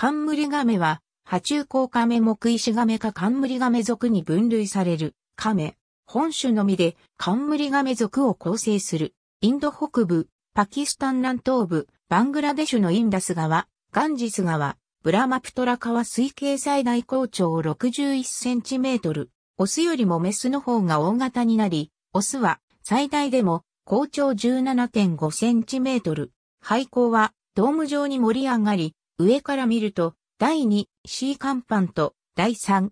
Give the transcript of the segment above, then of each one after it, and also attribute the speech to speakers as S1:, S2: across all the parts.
S1: カンムリガメは、波中甲メ目石メかカンムリガメ属に分類される、カメ。本種のみで、カンムリガメ属を構成する。インド北部、パキスタン南東部、バングラデシュのインダス川、ガンジス川、ブラマプトラ川水系最大高潮61センチメートル。オスよりもメスの方が大型になり、オスは最大でも高潮17.5センチメートル。廃校はドーム状に盛り上がり、上から見ると、第 2C 甲板と第 3C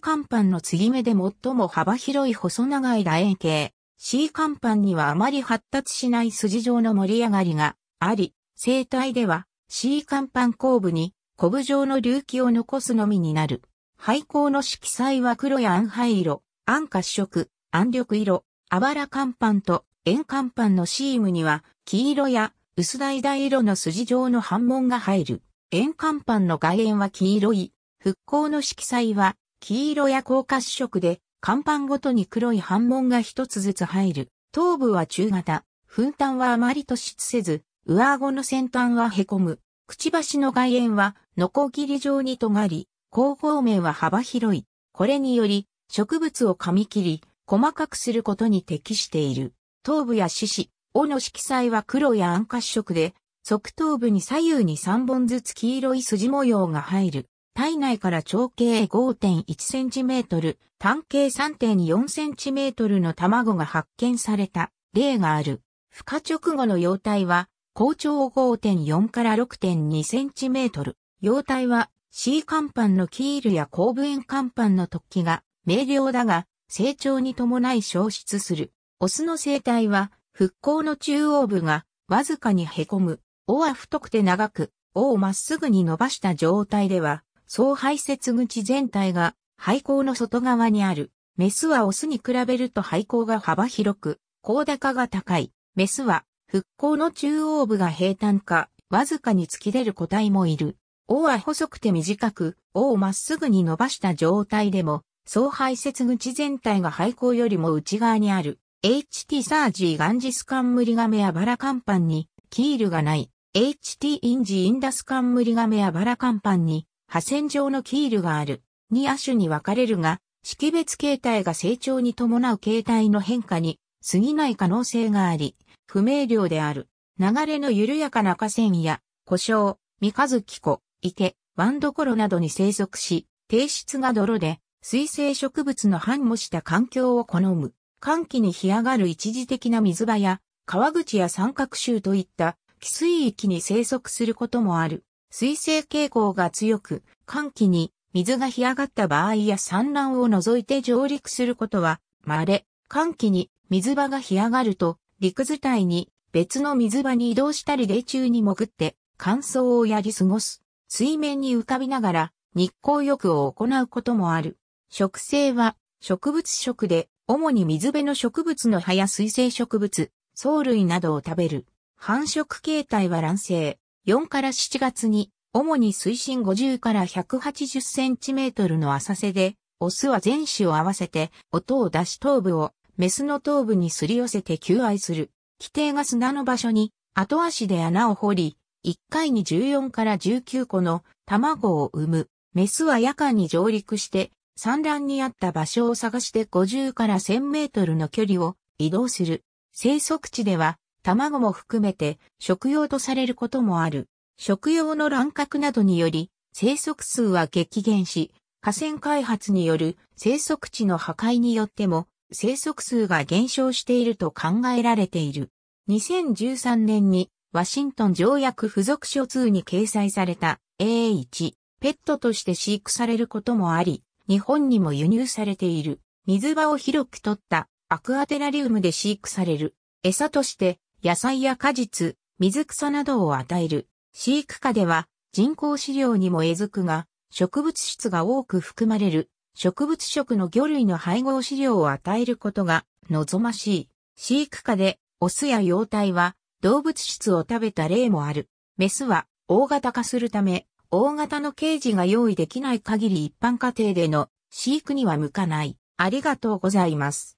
S1: 甲板の継ぎ目で最も幅広い細長い楕円形。C 甲板にはあまり発達しない筋状の盛り上がりがあり、生体では C 甲板後部にコブ状の隆起を残すのみになる。廃校の色彩は黒や暗灰色、暗褐色、暗緑色、あばら甲板と円甲板のシームには黄色や薄橙色の筋状の斑紋が入る。円甲板の外縁は黄色い、復興の色彩は黄色や高褐色で、看板ごとに黒い版紋が一つずつ入る。頭部は中型、粉端はあまり突出せず、上顎の先端は凹む。くちばしの外縁は、ノコギリ状に尖り、後方面は幅広い。これにより、植物を噛み切り、細かくすることに適している。頭部や四肢、尾の色彩は黒や暗褐色で、側頭部に左右に3本ずつ黄色い筋模様が入る。体内から長径 5.1cm、単径 3.4cm の卵が発見された例がある。孵化直後の幼体は、高長5.4から 6.2cm。幼体は C 甲板のキールや後部円甲板の突起が明瞭だが、成長に伴い消失する。オスの生体は、復興の中央部がわずかに凹む。尾は太くて長く、尾をまっすぐに伸ばした状態では、総排泄口全体が排口の外側にある。メスはオスに比べると排口が幅広く、高高が高い。メスは、復興の中央部が平坦か、わずかに突き出る個体もいる。尾は細くて短く、尾をまっすぐに伸ばした状態でも、総排泄口全体が排口よりも内側にある。HT サージーガンジスカンムリガメやバラカンパンに、キールがない。HT インジインダスカンムリガメやバラカンパンに、破線状のキールがある。2亜種に分かれるが、識別形態が成長に伴う形態の変化に過ぎない可能性があり、不明瞭である。流れの緩やかな河川や、故障、三日月湖、池、ワンドコロなどに生息し、低質が泥で、水生植物の繁茂した環境を好む。寒気に干上がる一時的な水場や、川口や三角州といった気水域に生息することもある。水性傾向が強く、寒気に水が干上がった場合や産卵を除いて上陸することは稀。寒気に水場が干上がると、陸伝いに別の水場に移動したり冷中に潜って乾燥をやり過ごす。水面に浮かびながら日光浴を行うこともある。植生は植物食で主に水辺の植物の葉や水生植物、藻類などを食べる。繁殖形態は卵生、4から7月に、主に水深50から180センチメートルの浅瀬で、オスは全種を合わせて、音を出し頭部を、メスの頭部にすり寄せて求愛する。規定が砂の場所に、後足で穴を掘り、1回に14から19個の卵を産む。メスは夜間に上陸して、産卵にあった場所を探して50から1000メートルの距離を移動する。生息地では卵も含めて食用とされることもある。食用の乱獲などにより生息数は激減し、河川開発による生息地の破壊によっても生息数が減少していると考えられている。2013年にワシントン条約付属書2に掲載された A1 ペットとして飼育されることもあり、日本にも輸入されている水場を広く取ったアクアテラリウムで飼育される餌として野菜や果実、水草などを与える。飼育下では人工飼料にも絵づくが、植物質が多く含まれる植物食の魚類の配合飼料を与えることが望ましい。飼育下でオスや幼体は動物質を食べた例もある。メスは大型化するため、大型のケージが用意できない限り一般家庭での飼育には向かない。ありがとうございます。